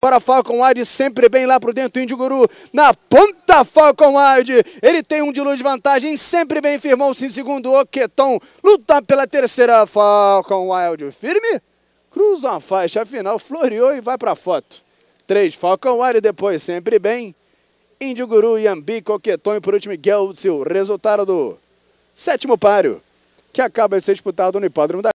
Para Falcon Wide, sempre bem lá para dentro, Indiguru Guru, na ponta Falcon Wide, ele tem um de luz de vantagem, sempre bem firmou-se em segundo, Oqueton, luta pela terceira, Falcon Wild, firme, cruza a faixa final, floreou e vai para a foto. Três, Falcon Wide, depois sempre bem, Indiguru Guru, Yambi, Coqueton e por último, Gelsil, resultado do sétimo páreo, que acaba de ser disputado no hipódromo da